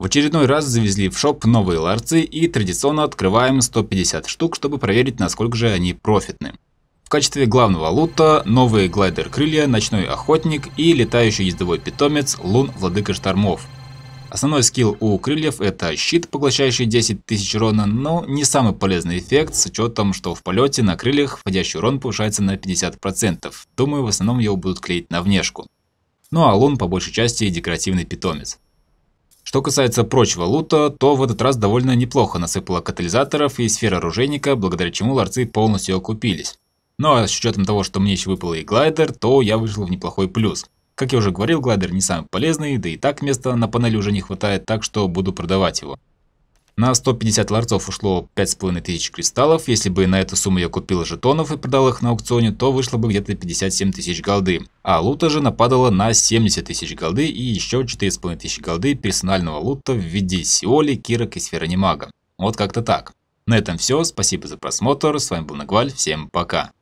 В очередной раз завезли в шоп новые ларцы и традиционно открываем 150 штук, чтобы проверить, насколько же они профитны. В качестве главного лута новые глайдер-крылья, ночной охотник и летающий ездовой питомец Лун Владыка Штормов. Основной скилл у крыльев это щит, поглощающий 10 тысяч урона, но не самый полезный эффект с учетом, что в полете на крыльях входящий урон повышается на 50%. Думаю, в основном его будут клеить на внешку. Ну а лун по большей части декоративный питомец. Что касается прочего лута, то в этот раз довольно неплохо насыпало катализаторов и сфер оружейника, благодаря чему ларцы полностью окупились. Ну а с учетом того, что мне еще выпало и глайдер, то я вышел в неплохой плюс. Как я уже говорил, глайдер не самый полезный, да и так места на панели уже не хватает, так что буду продавать его. На 150 ларцов ушло 5500 кристаллов. Если бы на эту сумму я купил жетонов и продал их на аукционе, то вышло бы где-то 57 тысяч голды. А лута же нападало на 70 тысяч голды и еще 4500 голды персонального лута в виде Сиоли, Кирок и Сферонимага. Вот как-то так. На этом все. Спасибо за просмотр. С вами был Нагваль. Всем пока.